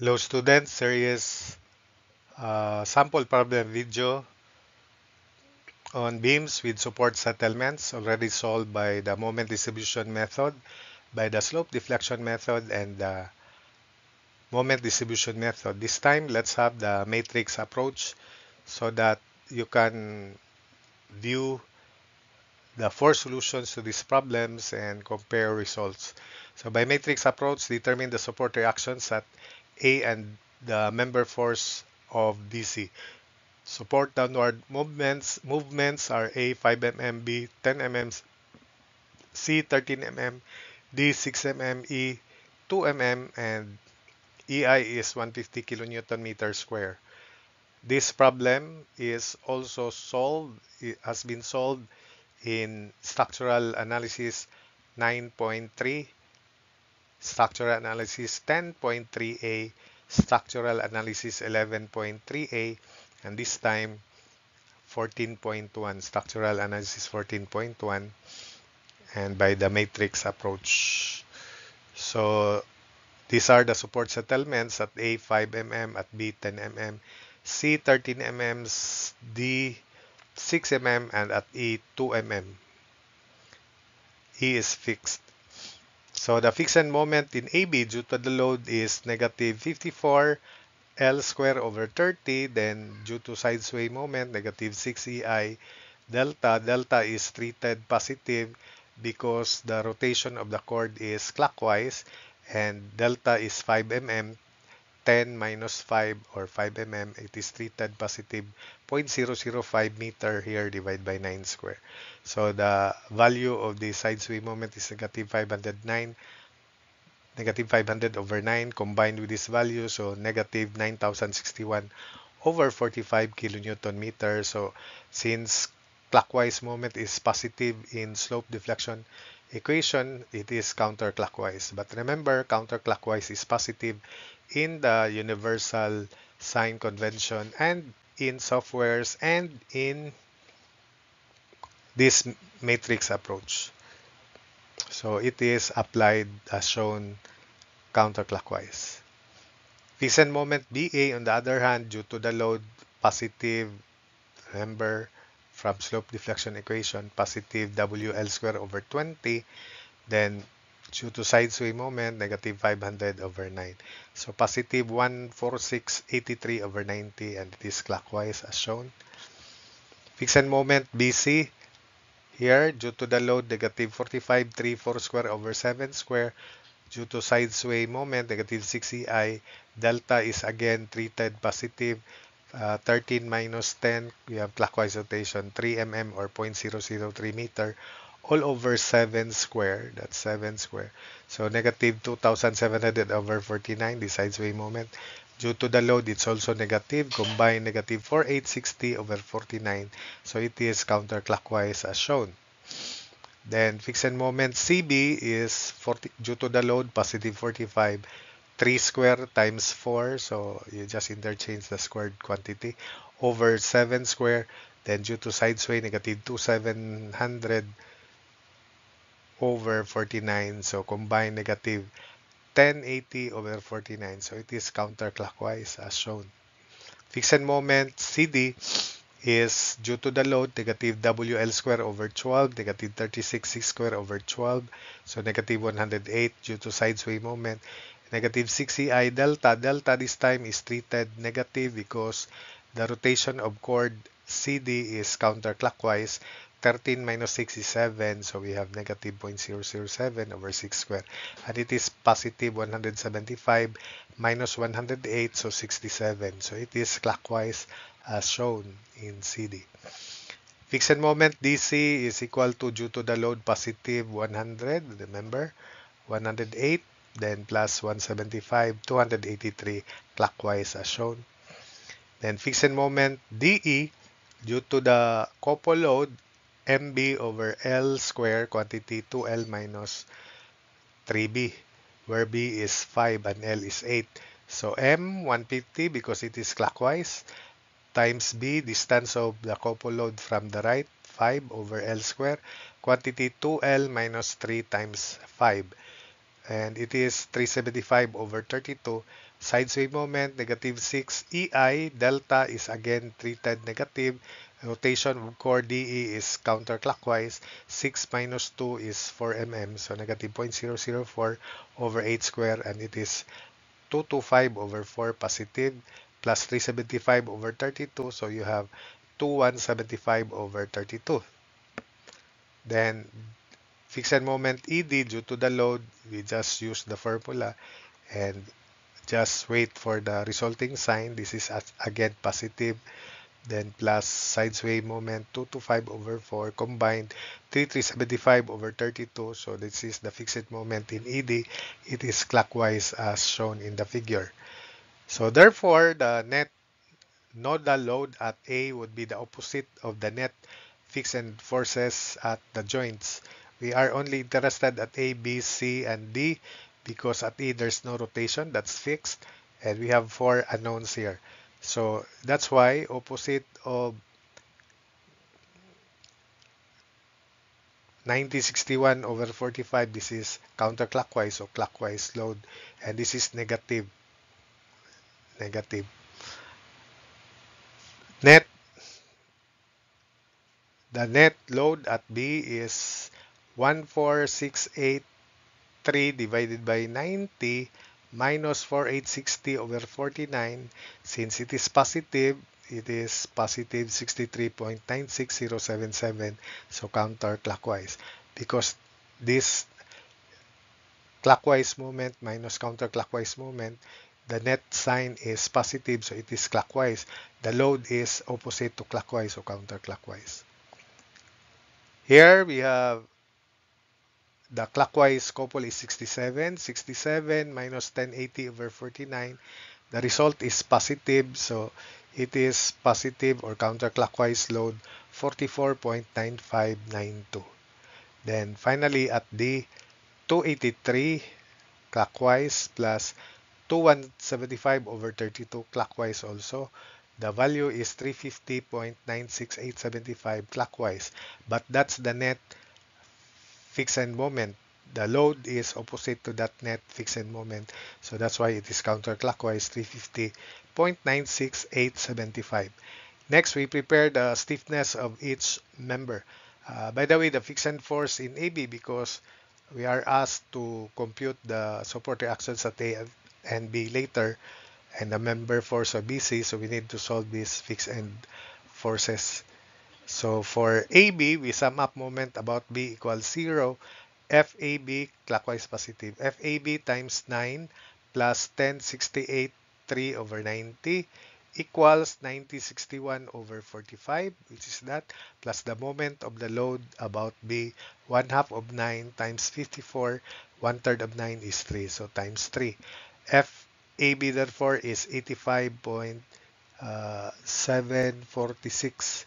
Hello students, here is a uh, sample problem video on beams with support settlements already solved by the moment distribution method, by the slope deflection method, and the moment distribution method. This time, let's have the matrix approach so that you can view the four solutions to these problems and compare results. So by matrix approach, determine the support reactions at a and the member force of B C Support downward movements. Movements are A 5 mm, B 10 mm, C 13 mm, D 6 mm, E 2 mm, and EI is 150 kilonewton meter square. This problem is also solved, it has been solved in structural analysis 9.3 Structural Analysis 10.3a, Structural Analysis 11.3a, and this time 14.1, Structural Analysis 14.1, and by the matrix approach. So these are the support settlements at A 5mm, at B 10mm, C 13mm, D 6mm, and at E 2mm. E is fixed. So the fixed end moment in AB due to the load is negative 54 L square over 30. Then due to side sway moment, negative 6 EI delta. Delta is treated positive because the rotation of the cord is clockwise and delta is 5 mm 10 minus 5 or 5 mm, it is treated positive 0.005 meter here divided by 9 square. So the value of the side sway moment is negative 509, negative 500 over 9 combined with this value, so negative 9,061 over 45 kilonewton meter. So since clockwise moment is positive in slope deflection equation, it is counterclockwise. But remember, counterclockwise is positive in the Universal Sign Convention and in softwares and in this matrix approach. So it is applied as shown counterclockwise. Fix and moment BA on the other hand due to the load positive remember from slope deflection equation positive WL square over 20 then due to side sway moment, negative 500 over 9. So positive 146.83 over 90 and it is clockwise as shown. Fixed moment BC here due to the load negative 45.34 square over 7 square due to side sway moment negative 6EI. Delta is again treated positive uh, 13 minus 10. We have clockwise rotation 3 mm or 0.003 meter all over 7 square. That's 7 square. So negative 2,700 over 49, the side sway moment. Due to the load, it's also negative. Combined negative 4,860 over 49. So it is counterclockwise as shown. Then fixed moment CB is 40, due to the load, positive 45. 3 square times 4, so you just interchange the squared quantity, over 7 square. Then due to side sway, negative 2,700 over 49. So combined negative 1080 over 49. So it is counterclockwise as shown. Fixed moment CD is due to the load negative WL square over 12, negative 36 C square over 12. So negative 108 due to side sway moment. Negative 6CI delta. Delta this time is treated negative because the rotation of chord CD is counterclockwise. 13 minus 6 is 7, so we have negative 0.007 over 6 squared. And it is positive 175 minus 108, so 67. So it is clockwise as shown in CD. Fixed moment DC is equal to, due to the load, positive 100, remember, 108, then plus 175, 283 clockwise as shown. Then fixed moment DE, due to the couple load, mb over L square quantity 2L minus 3B, where B is 5 and L is 8. So M, 150 because it is clockwise, times B, distance of the couple load from the right, 5 over L square, quantity 2L minus 3 times 5. And it is 375 over 32. Side sway moment, negative 6 EI, delta is again treated negative rotation core DE is counterclockwise. 6 minus 2 is 4 mm. So negative 0.004 over 8 square and it is 225 over 4 positive plus 375 over 32. So you have 2175 over 32. Then fixed moment ED due to the load, we just use the formula and just wait for the resulting sign. This is again positive Then plus side's wave moment 2 to 5 over 4 combined 3375 over 32. So this is the fixed moment in ED. It is clockwise as shown in the figure. So therefore, the net nodal load at A would be the opposite of the net fixed forces at the joints. We are only interested at A, B, C, and D because at E there's no rotation, that's fixed, and we have four unknowns here. So that's why opposite of 1961 over 45 this is counterclockwise or clockwise load and this is negative negative net the net load at B is 14683 divided by 90 minus 4860 over 49. Since it is positive, it is positive 63.96077. So counterclockwise. Because this clockwise movement minus counterclockwise movement, the net sign is positive, so it is clockwise. The load is opposite to clockwise or counterclockwise. Here we have the clockwise couple is 67. 67 minus 1080 over 49. The result is positive. So it is positive or counterclockwise load 44.9592. Then finally at D, 283 clockwise plus 2175 over 32 clockwise also. The value is 350.96875 clockwise. But that's the net fixed end moment the load is opposite to that net fixed end moment so that's why it is counterclockwise 350.96875 next we prepare the stiffness of each member uh, by the way the fixed end force in AB because we are asked to compute the support reactions at A and B later and the member force of BC so we need to solve these fixed end forces So for AB, we sum up moment about B equals 0. FAB clockwise positive. FAB times 9 plus 1068 3 over 90 equals 9061 over 45, which is that, plus the moment of the load about B, 1 half of 9 times 54, 1 third of 9 is 3, so times 3. FAB therefore is 85.746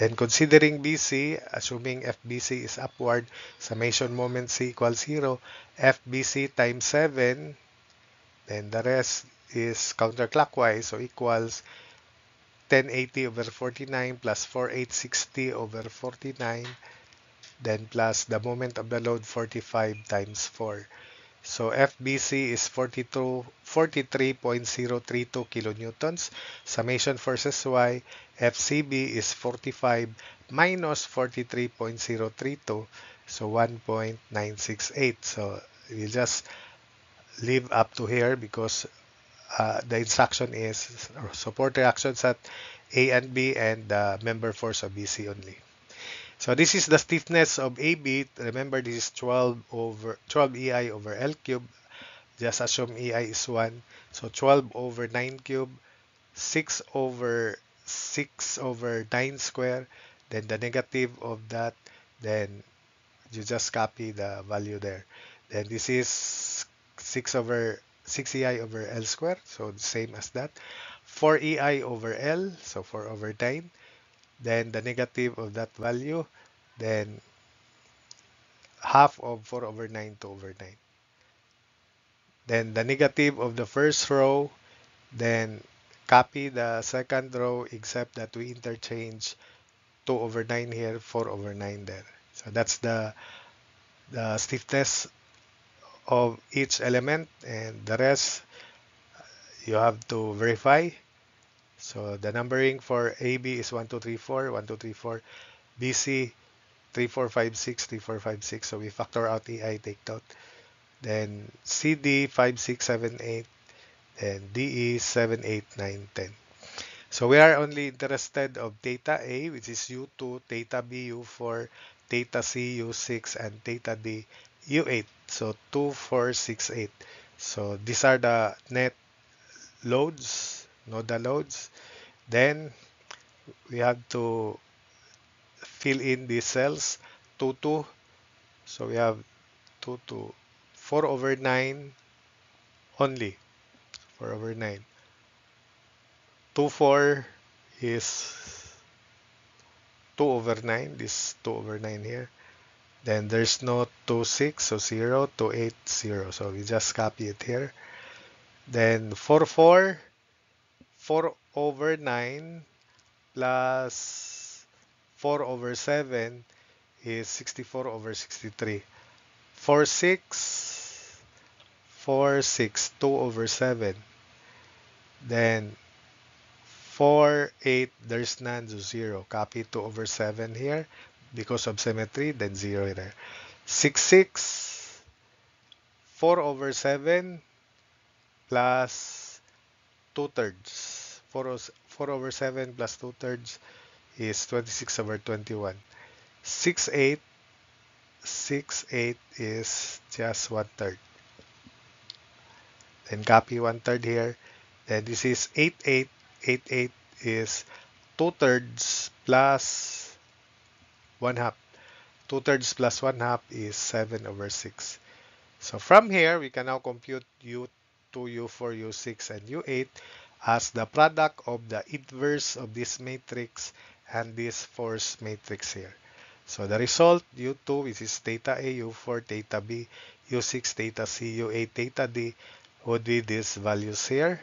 Then considering BC, assuming FBC is upward, summation moment C equals 0, FBC times 7, then the rest is counterclockwise, so equals 1080 over 49 plus 4860 over 49, then plus the moment of the load 45 times 4. So FBC is 43.032 kilonewtons. Summation forces Y, FCB is 45 minus 43.032, so 1.968. So you just leave up to here because uh, the instruction is support reactions at A and B and uh, member force of BC only. So this is the stiffness of AB. Remember, this is 12 over 12 EI over L cube. Just assume EI is 1. So 12 over 9 cube, 6 over 6 over 9 square. Then the negative of that, then you just copy the value there. Then this is 6 over 6 EI over L square. So same as that. 4 EI over L, so 4 over 9 then the negative of that value, then half of 4 over 9 to over 9. Then the negative of the first row, then copy the second row except that we interchange 2 over 9 here, 4 over 9 there. So that's the, the stiffness of each element and the rest you have to verify. So the numbering for AB is 1, 2, 3, 4, 1, 2, 3, 4. BC, 3, 4, 5, 6, 3, 4, 5, 6. So we factor out EI, take out. Then CD, 5, 6, 7, 8. Then DE, 7, 8, 9, 10. So we are only interested of theta A, which is U2, theta B, U4, theta C, U6, and theta D, U8. So 2, 4, 6, 8. So these are the net loads no nodes. Then we have to fill in the cells 2 2 so we have 2 to 4 over 9 only 4 over 9 2 4 is 2 over 9 this 2 over 9 here then there's no 2 6 so 0 to 8 0 so we just copy it here then 4 4 4 over 9 plus 4 over 7 is 64 over 63. 4, 6, 4, 6, 2 over 7. Then, 4, 8, there's none, so 0. Copy 2 over 7 here because of symmetry, then 0 there. 6, 6, 4 over 7 plus 2 thirds. 4, 4 over 7 plus 2 thirds is 26 over 21. 6 8, 6 8 is just 1 third. Then copy 1 third here. Then this is 8 8, 8 8 is 2 thirds plus 1 half. 2 thirds plus 1 half is 7 over 6. So from here, we can now compute u 2u, 4u, 6, and u8 as the product of the inverse of this matrix and this force matrix here. So the result u2 which is theta a u4 theta b u6 theta c u8 theta d would be these values here.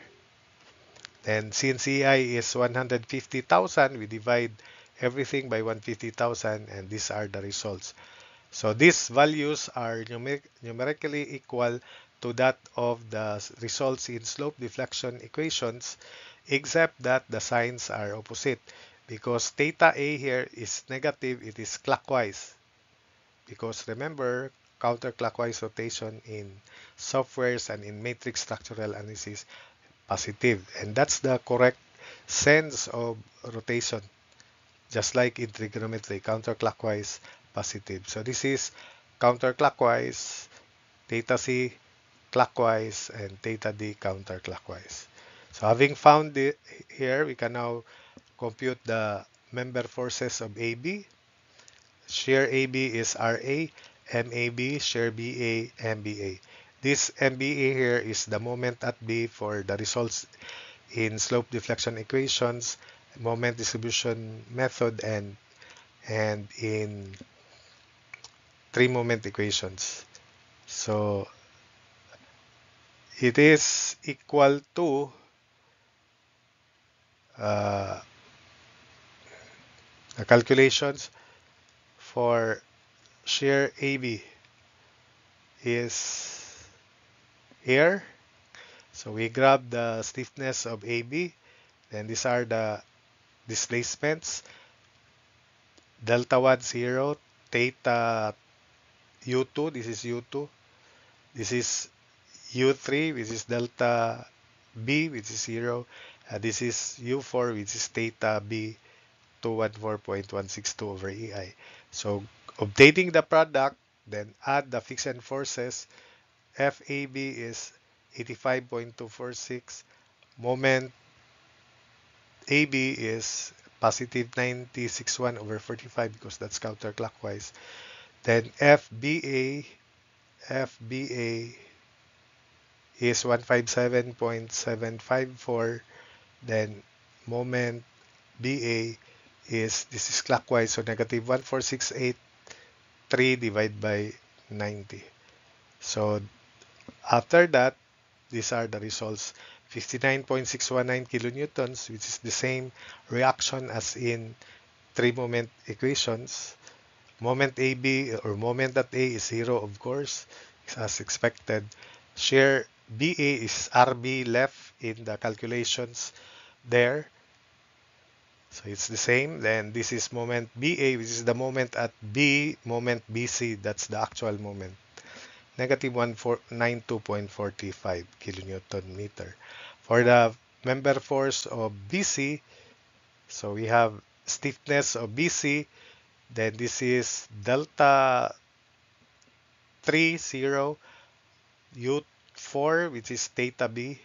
Then since EI is 150,000 we divide everything by 150,000 and these are the results. So these values are numer numerically equal to that of the results in slope deflection equations except that the signs are opposite because theta A here is negative it is clockwise because remember counterclockwise rotation in softwares and in matrix structural analysis positive and that's the correct sense of rotation just like in trigonometry counterclockwise positive so this is counterclockwise theta c clockwise and theta d counterclockwise. So having found it here, we can now compute the member forces of AB. Shear AB is RA, MAB, shear BA, MBA. This MBA here is the moment at B for the results in slope deflection equations, moment distribution method, and and in three moment equations. So it is equal to uh, the calculations for shear AB is here. So we grab the stiffness of AB. Then these are the displacements. Delta 1, 0, theta U2. This is U2. This is U3 which is delta B which is 0. and uh, this is U4 which is theta B 214.162 over EI. So updating the product then add the fixed end forces. FAB is 85.246. Moment AB is positive 96.1 over 45 because that's counterclockwise. Then FBA, FBA is 157.754 then moment BA is this is clockwise so negative 14683 divided by 90 so after that these are the results 59.619 kilonewtons which is the same reaction as in three moment equations moment AB or moment at A is zero of course as expected shear B A is RB left in the calculations there. So it's the same. Then this is moment BA, which is the moment at B, moment BC. That's the actual moment. Negative 192.45 kilonewton meter. For the member force of BC, so we have stiffness of BC. Then this is delta 3, 0, U 4, which is theta B,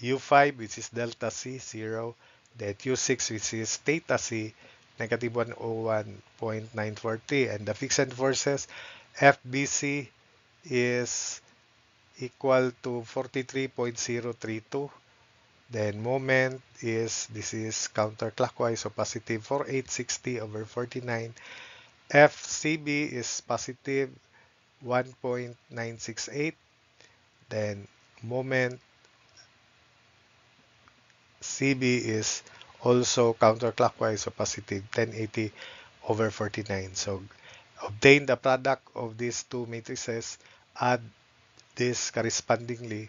U5, which is delta C, 0, then U6, which is theta C, negative 101.940. And the fixed forces, FBC is equal to 43.032. Then moment is, this is counterclockwise, so positive 4860 over 49. FCB is positive 1.968 then moment CB is also counterclockwise so positive 1080 over 49 so obtain the product of these two matrices add this correspondingly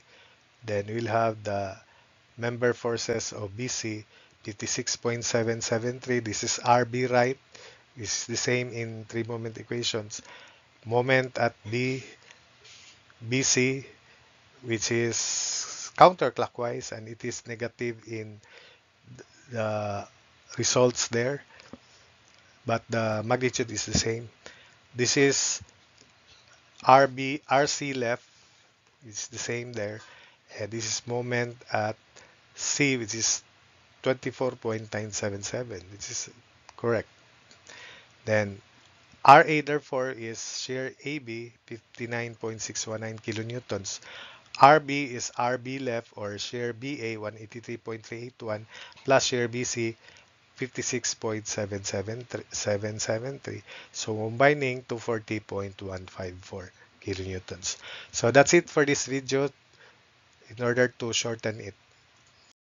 then we'll have the member forces of BC 56.773 this is RB right is the same in three moment equations moment at B BC which is counterclockwise and it is negative in the results there but the magnitude is the same this is RB RC left it's the same there and uh, this is moment at C which is 24.977 which is correct then RA therefore is shear AB 59.619 kilonewtons RB is RB left or share BA 183.381 plus share BC 56.773. So combining 240.154 kilonewtons. So that's it for this video in order to shorten it.